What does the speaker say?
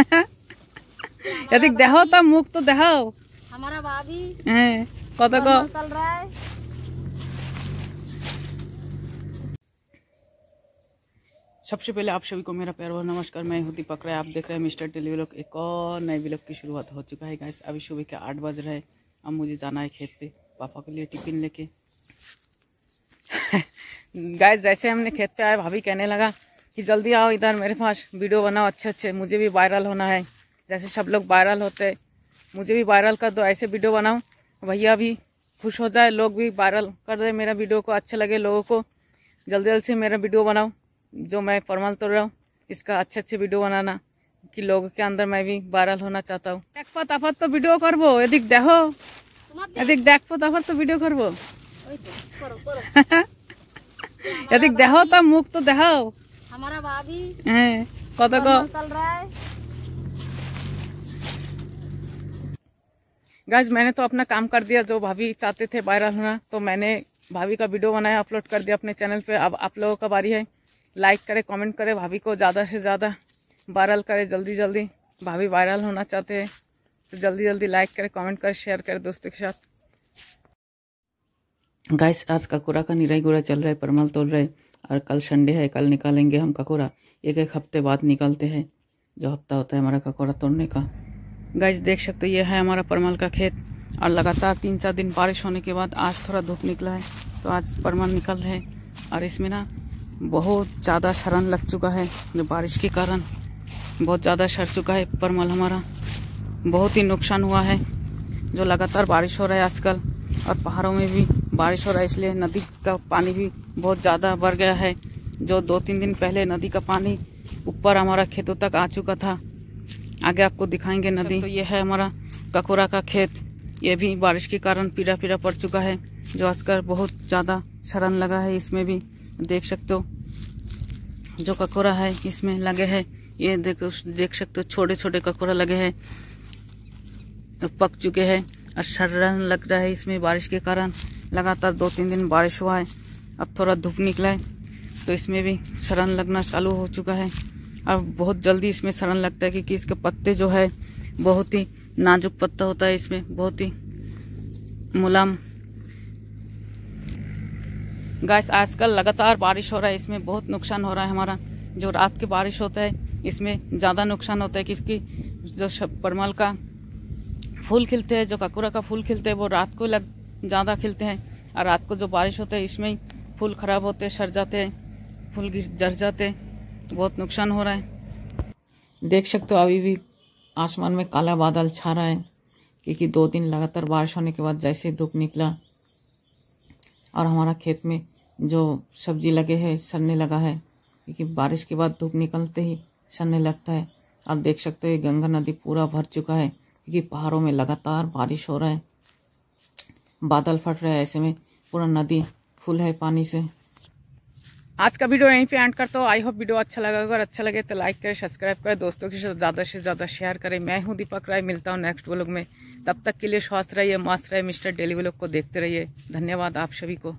यदि देखो तो मुख तो देखो हमारा भाभी हैं कत को चल रहा है सबसे पहले आप सभी को मेरा प्यार भर नमस्कार मैं हूँ दीपक राय आप देख रहे हैं मिस्टर टेली व्लॉग एक और नए व्लॉग की शुरुआत हो चुका है गाइस अभी सुबह के आठ बज रहे हैं अब मुझे जाना है खेत पे पापा के लिए टिफिन लेके गाइस जैसे हमने खेत पे आए भाभी कहने लगा कि जल्दी आओ इधर मेरे पास वीडियो बनाओ अच्छे अच्छे मुझे भी वायरल होना है जैसे सब लोग वायरल होते मुझे भी वायरल कर दो ऐसे वीडियो बनाओ भैया भी खुश हो जाए लोग भी वायरल कर दे मेरा वीडियो को अच्छे लगे लोगों को जल्दी जल्दी से मेरा वीडियो बनाओ जो मैं फॉर्मल तोड़ रहा हूँ इसका अच्छे अच्छे वीडियो बनाना कि लोगों के अंदर मैं भी वायरल होना चाहता हूँ तो देखो ताफत तो वीडियो करबो यदि देखो देख দেখো তারপর तो वीडियो करबो यदि देखो तो मुख तो দেখাও हमारा भाभी कत चल रहा है गाइज मैंने तो अपना काम कर दिया जो भाभी चाहते थे वायरल होना तो मैंने भाभी का वीडियो बनाया अपलोड कर दिया अपने चैनल पे अब आप लोगों का बारी है लाइक करें कमेंट करें भाभी को ज़्यादा से ज़्यादा वायरल करें जल्दी जल्दी भाभी वायरल होना चाहते हैं तो जल्दी जल्दी लाइक करें कमेंट करें शेयर करें दोस्तों के साथ गैस आज का कूड़ा का निराई गुड़ा चल रहा है परमल तोल रहे और कल संडे है कल निकालेंगे हम ककोरा एक एक हफ्ते बाद निकालते हैं जो हफ्ता होता है हमारा ककोरा तोड़ने का गाइज देख सकते हो ये है हमारा परमल का खेत और लगातार तीन चार दिन बारिश होने के बाद आज थोड़ा धूप निकला है तो आज परमल निकल रहे हैं और इसमें ना बहुत ज़्यादा शरण लग चुका है जो बारिश के कारण बहुत ज़्यादा सर चुका है परमल हमारा बहुत ही नुकसान हुआ है जो लगातार बारिश हो रहा है आजकल और पहाड़ों में भी बारिश हो रहा है इसलिए नदी का पानी भी बहुत ज़्यादा बढ़ गया है जो दो तीन दिन पहले नदी का पानी ऊपर हमारा खेतों तक आ चुका था आगे आपको दिखाएंगे नदी तो ये है हमारा ककोरा का खेत ये भी बारिश के कारण पीड़ा पीड़ा पड़ चुका है जो आजकल बहुत ज़्यादा शरण लगा है इसमें भी देख सकते हो जो ककोरा है इसमें लगे है ये देख देख सकते हो छोटे छोटे ककोरा लगे है पक चुके हैं और शरण लग रहा है इसमें बारिश के कारण लगातार दो तीन दिन बारिश हुआ है अब थोड़ा धूप निकला है तो इसमें भी सड़न लगना चालू हो चुका है अब बहुत जल्दी इसमें सड़न लगता है क्योंकि इसके पत्ते जो है बहुत ही नाजुक पत्ता होता है इसमें बहुत ही मुलाम गैस आजकल लगातार बारिश हो रहा है इसमें बहुत नुकसान हो रहा है हमारा जो रात की बारिश होता है इसमें ज़्यादा नुकसान होता है कि इसकी जो परमल का फूल खिलते हैं जो काकुरा का फूल खिलते हैं वो रात को लग ज़्यादा खिलते हैं और रात को जो बारिश होते है इसमें ही फूल ख़राब होते सर जाते हैं फूल गिर जर जाते बहुत नुकसान हो रहा है देख सकते हो अभी भी आसमान में काला बादल छा रहा है क्योंकि दो दिन लगातार बारिश होने के बाद जैसे धूप निकला और हमारा खेत में जो सब्जी लगे है सड़ने लगा है क्योंकि बारिश के बाद धूप निकलते ही सड़ने लगता है और देख सकते हो गंगा नदी पूरा भर चुका है क्योंकि पहाड़ों में लगातार बारिश हो रहा है बादल फट रहा है ऐसे में पूरा नदी फुल है पानी से आज का वीडियो यहीं पे एंड करता हूँ आई होप वीडियो अच्छा लगा अगर अच्छा लगे तो लाइक करें सब्सक्राइब करें दोस्तों के साथ ज़्यादा से ज़्यादा शेयर करें मैं हूँ दीपक राय मिलता हूँ नेक्स्ट व्लॉग में तब तक के लिए स्वस्थ रहिए मस्त रहिए मिस्टर डेली व्लॉग को देखते रहिए धन्यवाद आप सभी को